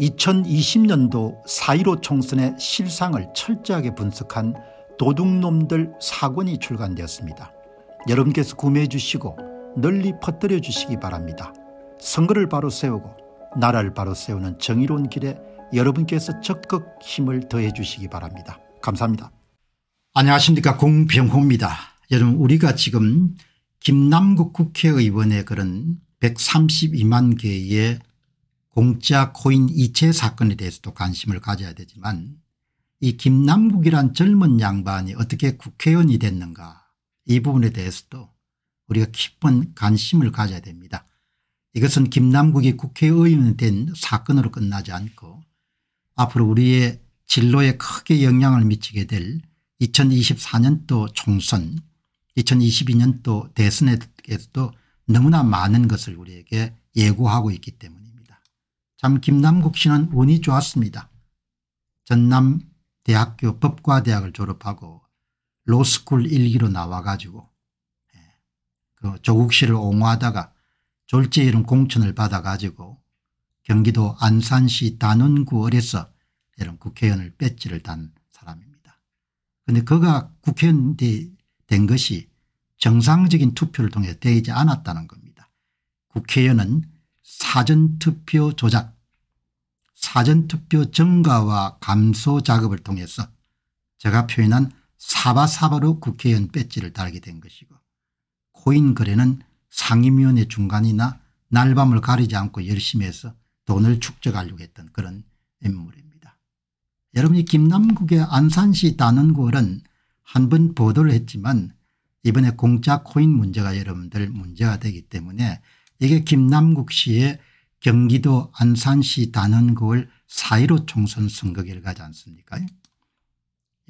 2020년도 4.15 총선의 실상을 철저하게 분석한 도둑놈들 사권이 출간되었습니다. 여러분께서 구매해 주시고 널리 퍼뜨려 주시기 바랍니다. 선거를 바로 세우고 나라를 바로 세우는 정의로운 길에 여러분께서 적극 힘을 더해 주시기 바랍니다. 감사합니다. 안녕하십니까 공병호입니다. 여러분 우리가 지금 김남국 국회의원의 그런 132만 개의 공짜 코인 이체 사건에 대해서도 관심을 가져야 되지만 이 김남국이란 젊은 양반이 어떻게 국회의원이 됐는가 이 부분에 대해서도 우리가 깊은 관심을 가져야 됩니다. 이것은 김남국이 국회의원이 된 사건으로 끝나지 않고 앞으로 우리의 진로에 크게 영향을 미치게 될 2024년도 총선 2022년도 대선에서도 너무나 많은 것을 우리에게 예고하고 있기 때문에 참 김남국 씨는 운이 좋았습니다. 전남대학교 법과대학을 졸업하고 로스쿨 일기로 나와가지고 예, 그 조국 씨를 옹호하다가 졸지 이름 공천을 받아가지고 경기도 안산시 단원구 을에서 이런 국회의원을 배지를 단 사람입니다. 그런데 그가 국회의원 된 것이 정상적인 투표를 통해 되지 않았다는 겁니다. 국회의원은 사전투표 조작, 사전투표 증가와 감소 작업을 통해서 제가 표현한 사바사바로 국회의원 배지를 달게 된 것이고 코인 거래는 상임위원회 중간이나 날밤을 가리지 않고 열심히 해서 돈을 축적하려고 했던 그런 인물입니다. 여러분이 김남국의 안산시 단원구는 한번 보도를 했지만 이번에 공짜 코인 문제가 여러분들 문제가 되기 때문에 이게 김남국 씨의 경기도 안산시 단원구월 4.15 총선 선거 결과지 않습니까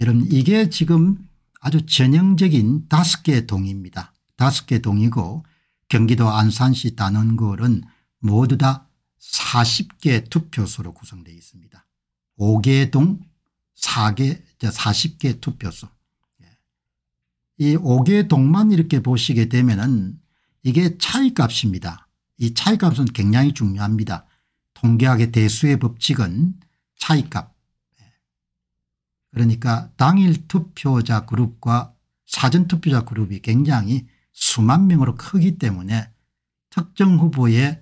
여러분 이게 지금 아주 전형적인 다섯 개 동입니다. 다섯 개 동이고 경기도 안산시 단원구월은 모두 다 40개 투표소로 구성되어 있습니다. 5개 동 4개 40개 투표소 이 5개 동만 이렇게 보시게 되면 은 이게 차이값입니다. 이 차이값은 굉장히 중요합니다. 통계학의 대수의 법칙은 차이값. 그러니까 당일 투표자 그룹과 사전 투표자 그룹이 굉장히 수만 명으로 크기 때문에 특정 후보의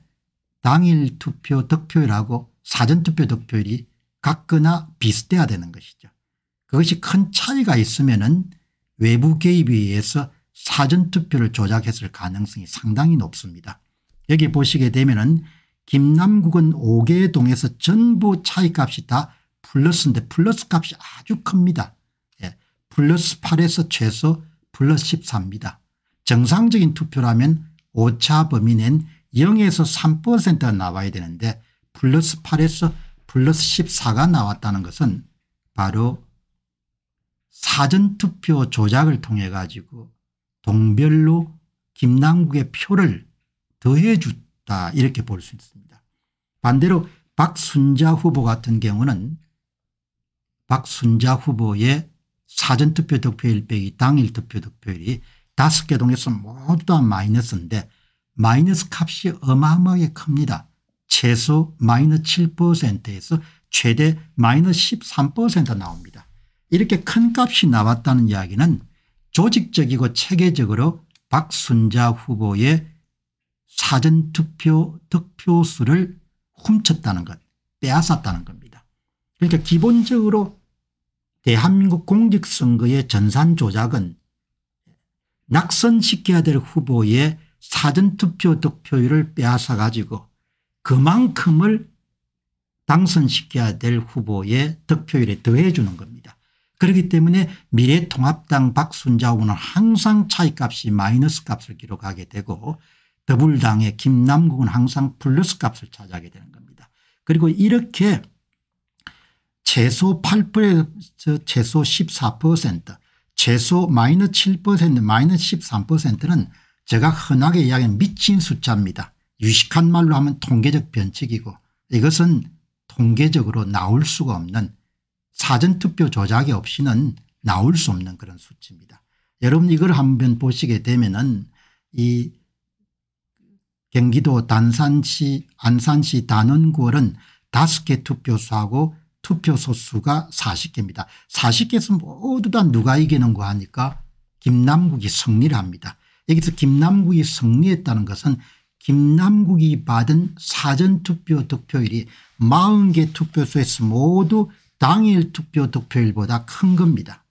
당일 투표 득표율하고 사전 투표 득표율이 같거나 비슷해야 되는 것이죠. 그것이 큰 차이가 있으면 외부 개입에 의해서 사전투표를 조작했을 가능성이 상당히 높습니다. 여기 보시게 되면 은 김남국은 5개의 동에서 전부 차이값이 다 플러스인데 플러스 값이 아주 큽니다. 예, 플러스 8에서 최소 플러스 14입니다. 정상적인 투표라면 오차 범위 낸 0에서 3%가 나와야 되는데 플러스 8에서 플러스 14가 나왔다는 것은 바로 사전투표 조작을 통해 가지고 동별로 김남국의 표를 더해줬다 이렇게 볼 수 있습니다. 반대로 박순자 후보 같은 경우는 박순자 후보의 사전투표 득표일 빼기 당일 투표 득표율이 다개 동에서 모두 다 마이너스인데 마이너스 값이 어마어마하게 큽니다. 최소 마이너스 7%에서 최대 마이너스 13% 나옵니다. 이렇게 큰 값이 나왔다는 이야기는 조직적이고 체계적으로 박순자 후보의 사전투표 득표수를 훔쳤다는 것 빼앗았다는 겁니다. 그러니까 기본적으로 대한민국 공직선거의 전산 조작은 낙선시켜야 될 후보의 사전투표 득표율을 빼앗아 가지고 그만큼을 당선시켜야 될 후보의 득표율에 더해 주는 겁니다. 그렇기 때문에 미래통합당 박순자우는 항상 차이값이 마이너스 값을 기록하게 되고 더불당의 김남국은 항상 플러스 값을 차지하게 되는 겁니다. 그리고 이렇게 최소 8%에서 최소 14% 최소 마이너스 7% 마이너스 13%는 제가 흔하게 이야기하 미친 숫자입니다. 유식한 말로 하면 통계적 변칙이고 이것은 통계적으로 나올 수가 없는 사전투표 조작이 없이는 나올 수 없는 그런 수치입니다. 여러분 이걸 한번 보시게 되면은 이 경기도 단산시 안산시 단원구월은 5개 투표소하고 투표소 수가 40개입니다. 40개에서 모두 다 누가 이기는거 하니까 김남국이 승리를 합니다. 여기서 김남국이 승리했다는 것은 김남국이 받은 사전투표 득표율이 40개 투표소에서 모두 당일 투표 득표율보다 큰 겁니다.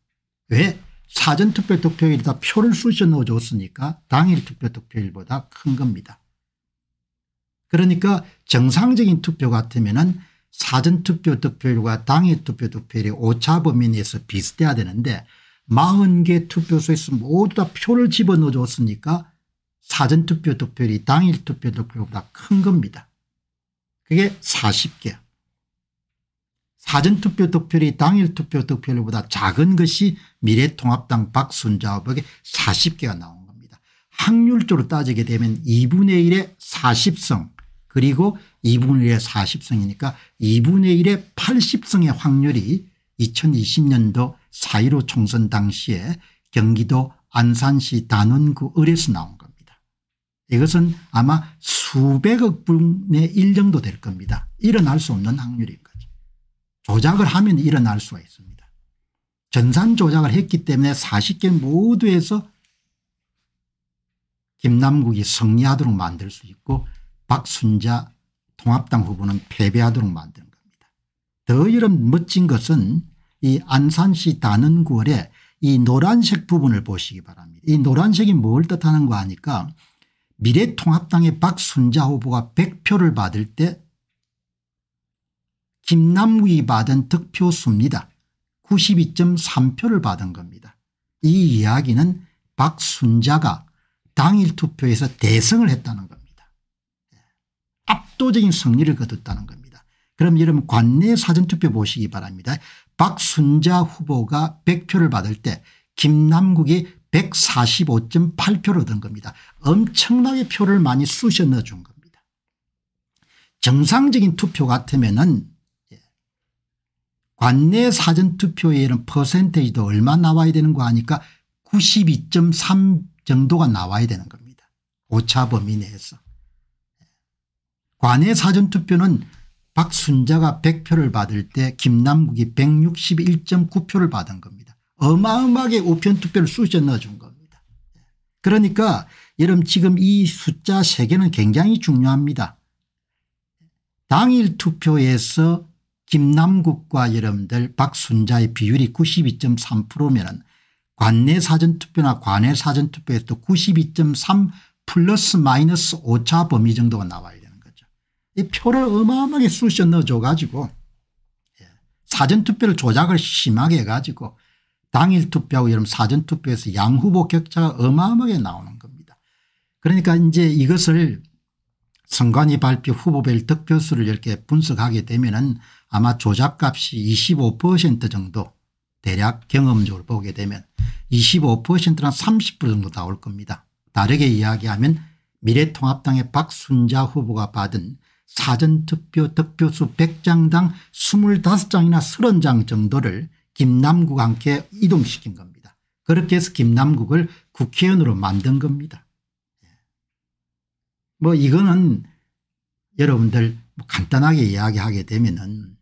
왜? 사전투표 득표율이다 표를 쑤셔 넣어줬으니까 당일 투표 득표율보다 큰 겁니다. 그러니까 정상적인 투표 같으면 은 사전투표 득표율과 당일 투표 득표율이 오차 범위 내에서 비슷해야 되는데 40개 투표소에서 모두 다 표를 집어넣어줬으니까 사전투표 득표율이 당일 투표 득표보다 큰 겁니다. 그게 40개 사전투표 득표율이 당일 투표 득표율보다 작은 것이 미래통합당 박순자 후보에게 40개가 나온 겁니다. 확률적으로 따지게 되면 2분의 1의 40성 그리고 2분의 1의 40성이니까 2분의 1의 80성의 확률이 2020년도 4.15 총선 당시에 경기도 안산시 단원구 을에서 나온 겁니다. 이것은 아마 수백억 분의 1 정도 될 겁니다. 일어날 수 없는 확률인 거예 조작을 하면 일어날 수가 있습니다. 전산 조작을 했기 때문에 40개 모두에서 김남국이 승리하도록 만들 수 있고 박순자 통합당 후보는 패배하도록 만드는 겁니다. 더 이런 멋진 것은 이 안산시 단원구월의 이 노란색 부분을 보시기 바랍니다. 이 노란색이 뭘 뜻하는가 하니까 미래통합당의 박순자 후보가 100표를 받을 때 김남국이 받은 득표수입니다. 92.3표를 받은 겁니다. 이 이야기는 박순자가 당일 투표에서 대승을 했다는 겁니다. 예. 압도적인 승리를 거뒀다는 겁니다. 그럼 여러분 관내 사전투표 보시기 바랍니다. 박순자 후보가 100표를 받을 때 김남국이 145.8표를 얻은 겁니다. 엄청나게 표를 많이 쑤셔 넣어준 겁니다. 정상적인 투표 같으면 은 관내 사전투표에 이런 퍼센테이도 지 얼마 나와야 되는 거아니까92.3 정도가 나와야 되는 겁니다. 오차 범위 내에서. 관내 사전투표는 박순자가 100표를 받을 때 김남국이 161.9표를 받은 겁니다. 어마어마하게 우편투표를 쑤셔 넣어준 겁니다. 그러니까 여러분 지금 이 숫자 3개는 굉장히 중요합니다. 당일 투표에서 김남국과 여러분들 박순자의 비율이 92.3%면 관내 사전투표나 관외 사전투표에서 92.3 플러스 마이너스 5차 범위 정도가 나와야 되는 거죠. 이 표를 어마어마하게 쑤셔 넣어줘 가지고 예, 사전투표를 조작을 심하게 해가지고 당일 투표하고 여러분 사전투표에서 양 후보 격차가 어마어마하게 나오는 겁니다. 그러니까 이제 이것을 선관위 발표 후보별 득표수를 이렇게 분석하게 되면 은 아마 조작값이 25% 정도 대략 경험적으로 보게 되면 25%나 30% 정도 나올 겁니다. 다르게 이야기하면 미래통합당의 박순자 후보가 받은 사전투표 득표수 100장당 25장이나 30장 정도를 김남국과 함께 이동시킨 겁니다. 그렇게 해서 김남국을 국회의원으로 만든 겁니다. 뭐 이거는 여러분들 뭐 간단하게 이야기하게 되면은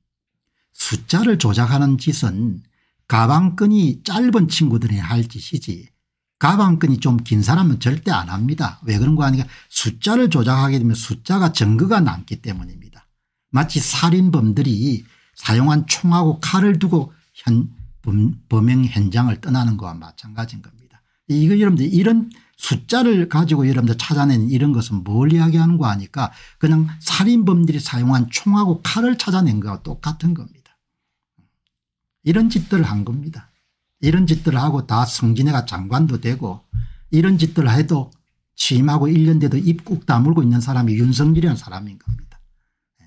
숫자를 조작하는 짓은 가방끈이 짧은 친구들이 할 짓이지 가방끈이 좀 긴 사람은 절대 안 합니다. 왜 그런 거 아니까 숫자를 조작하게 되면 숫자가 증거가 남기 때문입니다. 마치 살인범들이 사용한 총하고 칼을 두고 현, 범, 범행 현장을 떠나는 것과 마찬가지인 겁니다. 이거 여러분들 이런 숫자를 가지고 여러분들 찾아낸 이런 것은 뭘 이야기하는 거 아니까 그냥 살인범들이 사용한 총하고 칼을 찾아낸 거와 똑같은 겁니다. 이런 짓들을 한 겁니다. 이런 짓들을 하고 다 성진애가 장관도 되고 이런 짓들을 해도 취임하고 1년 돼도 입국 다물고 있는 사람이 윤석열이라는 사람인 겁니다. 예.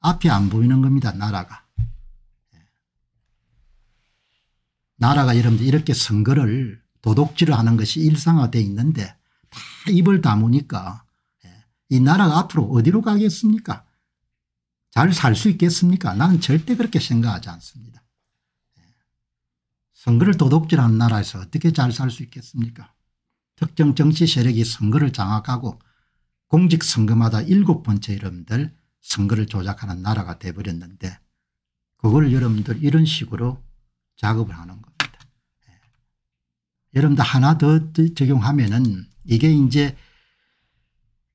앞이 안 보이는 겁니다 나라가. 예. 나라가 여러분들 이렇게 선거를 도둑질을 하는 것이 일상화되어 있는데 다 입을 다무니까 예, 이 나라가 앞으로 어디로 가겠습니까 잘 살 수 있겠습니까 나는 절대 그렇게 생각하지 않습니다. 예. 선거를 도둑질하는 나라에서 어떻게 잘 살 수 있겠습니까 특정 정치 세력이 선거를 장악하고 공직선거마다 일곱 번째 여러분들 선거를 조작하는 나라가 돼버렸는데 그걸 여러분들 이런 식으로 작업을 하는 것. 여러분들 하나 더 적용하면은 이게 이제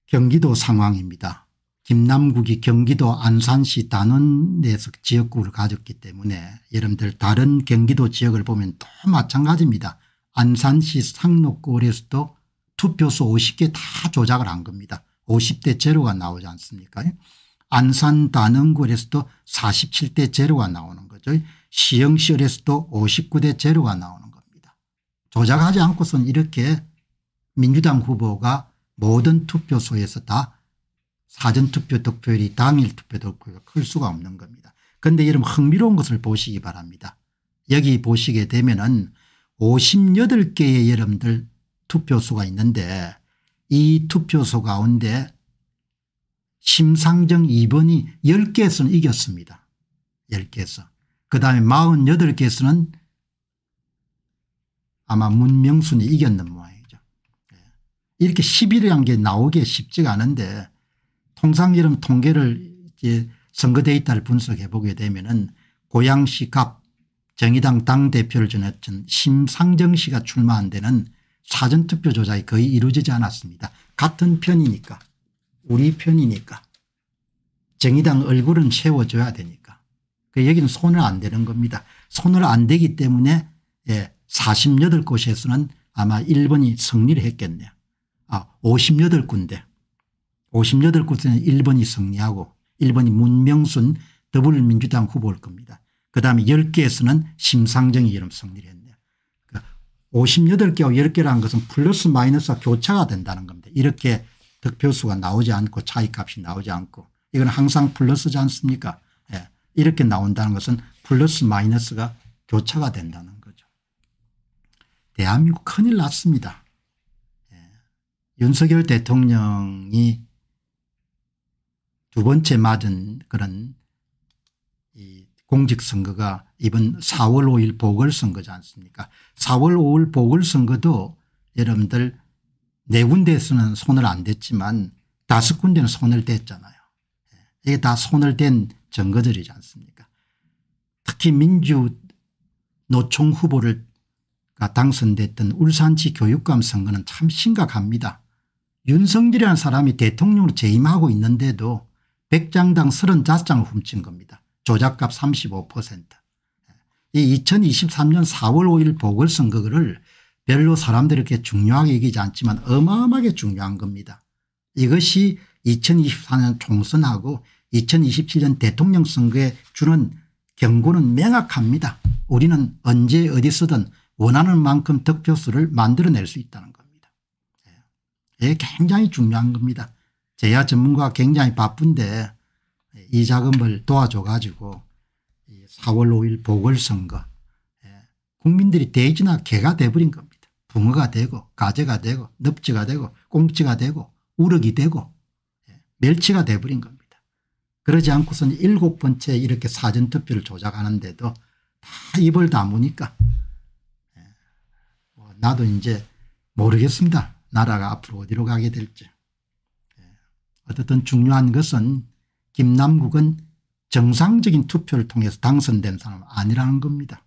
경기도 상황입니다. 김남국이 경기도 안산시 단원 내에서 지역구를 가졌기 때문에 여러분들 다른 경기도 지역을 보면 또 마찬가지입니다. 안산시 상록골에서도 투표수 50개 다 조작을 한 겁니다. 50대 제가 나오지 않습니까 안산 단원골에서도 47대 제가 나오는 거죠. 시흥시에서도 59대 제가 나오는 조작하지 않고선 이렇게 민주당 후보가 모든 투표소에서 다 사전투표 득표율이 당일 투표 득표율이 클 수가 없는 겁니다. 그런데 여러분 흥미로운 것을 보시기 바랍니다. 여기 보시게 되면 은 58개의 여러분들 투표소가 있는데 이 투표소 가운데 심상정 2번이 10개에서는 이겼습니다. 10개에서. 그 다음에 48개에서는 아마 문명순이 이겼는 모양이죠. 예. 이렇게 11이라는 게나오기 쉽지가 않은데 통상 이름 통계를 이제 선거 데이터를 분석해 보게 되면은 고양시 갑 정의당 당대표를 지냈던 심상정 씨가 출마한 데는 사전투표 조작이 거의 이루어지지 않았습니다. 같은 편이니까 우리 편이니까 정의당 얼굴은 채워줘야 되니까 그 여기는 손을 안 대는 겁니다. 손을 안 대기 때문에 예, 48곳에서는 아마 1번이 승리를 했겠네요. 아 58군데 58곳에는 일본이 승리하고 일본이 문명순 더불민주당 후보일 겁니다. 그다음에 10개에서는 심상정이 이름 승리를 했네요. 그러니까 58개와 10개라는 것은 플러스 마이너스가 교차가 된다는 겁니다. 이렇게 득표수가 나오지 않고 차이값이 나오지 않고 이건 항상 플러스지 않습니까 예. 이렇게 나온다는 것은 플러스 마이너스가 교차가 된다는 대한민국 큰일 났습니다. 예. 윤석열 대통령이 두 번째 맞은 그런 공직선거가 이번 4월 5일 보궐선거지 않습니까 4월 5일 보궐선거도 여러분들 네 군데에서는 손을 안 댔지만 다섯 군데는 손을 댔잖아요. 예. 이게 다 손을 댄 증거들이지 않습니까 특히 민주 노총 후보를 가 당선됐던 울산시 교육감 선거는 참 심각합니다. 윤석열이라는 사람이 대통령으로 재임하고 있는데도 100장당 35장을 훔친 겁니다. 조작값 35%. 이 2023년 4월 5일 보궐선거를 별로 사람들이 이렇게 중요하게 얘기하지 않지만 어마어마하게 중요한 겁니다. 이것이 2024년 총선하고 2027년 대통령 선거에 주는 경고는 명확합니다. 우리는 언제 어디서든 원하는 만큼 득표수를 만들어낼 수 있다는 겁니다. 예, 굉장히 중요한 겁니다. 제야 전문가가 굉장히 바쁜데 이 자금을 도와줘 가지고 4월 5일 보궐선거 예, 국민들이 돼지나 개가 돼버린 겁니다. 붕어가 되고 가재가 되고 넙지가 되고 꽁치가 되고 우럭이 되고 예, 멸치가 돼버린 겁니다. 그러지 않고서 일곱 번째 이렇게 사전투표를 조작하는데도 다 입을 다무니까 나도 이제 모르겠습니다. 나라가 앞으로 어디로 가게 될지. 예. 어쨌든 중요한 것은 김남국은 정상적인 투표를 통해서 당선된 사람 아니라는 겁니다.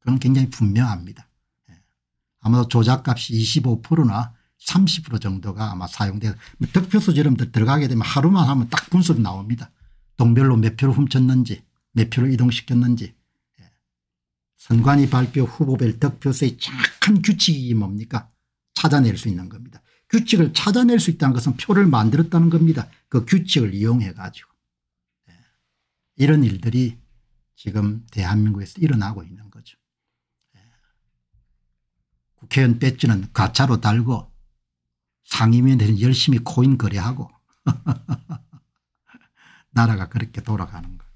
그건 굉장히 분명합니다. 예. 아마도 조작값이 25%나 30% 정도가 아마 사용돼서 득표수 여러분들 들어가게 되면 하루만 하면 딱 분석 나옵니다. 동별로 몇 표를 훔쳤는지 몇 표를 이동시켰는지 선관위 발표 후보별 득표수의 정확한 규칙이 뭡니까 찾아낼 수 있는 겁니다. 규칙을 찾아낼 수 있다는 것은 표를 만들었다는 겁니다. 그 규칙을 이용해 가지고 네. 예. 이런 일들이 지금 대한민국에서 일어나고 있는 거죠. 네. 국회의원 배지는 가짜로 달고 상임위원들는 열심히 코인 거래하고 나라가 그렇게 돌아가는 거예요.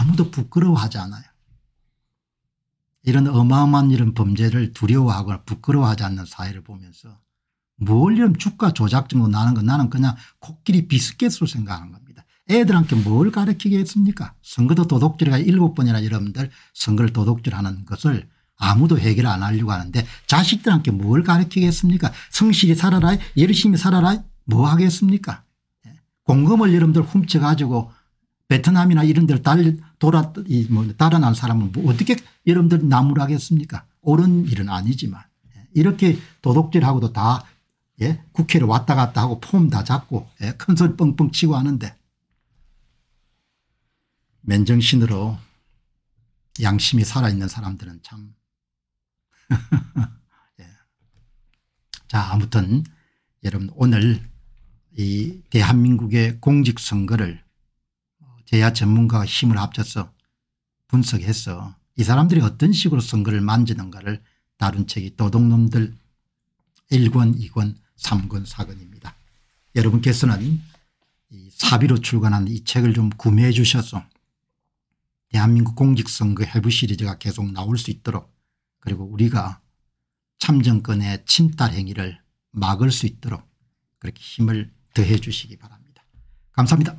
아무도 부끄러워하지 않아요. 이런 어마어마한 이런 범죄를 두려워하거나 부끄러워하지 않는 사회를 보면서 뭘 이런 주가 조작 정도 나는 건 나는 그냥 코끼리 비스켓으로 생각하는 겁니다. 애들한테 뭘 가르치겠습니까? 선거도 도둑질이가 일곱 번이나 여러분들 선거를 도둑질하는 것을 아무도 해결 안 하려고 하는데 자식들한테 뭘 가르치겠습니까? 성실히 살아라 열심히 살아라 뭐 하겠습니까? 예. 공금을 여러분들 훔쳐가지고 베트남이나 이런 데를 달, 돌아, 이, 뭐, 달아난 사람은 뭐 어떻게 여러분들 나무라겠습니까? 옳은 일은 아니지만. 예, 이렇게 도둑질하고도 다, 예, 국회를 왔다 갔다 하고 폼 다 잡고, 예, 큰소 뻥뻥 치고 하는데, 맨정신으로 양심이 살아있는 사람들은 참. 예. 자, 아무튼 여러분 오늘 이 대한민국의 공직선거를 계야 전문가가 힘을 합쳐서 분석해서 이 사람들이 어떤 식으로 선거를 만지는가를 다룬 책이 도둑놈들 1권 2권 3권 4권입니다. 여러분께서는 사비로 출간한 이 책을 좀 구매해 주셔서 대한민국 공직선거 해부 시리즈가 계속 나올 수 있도록 그리고 우리가 참정권의 침탈 행위를 막을 수 있도록 그렇게 힘을 더해 주시기 바랍니다. 감사합니다.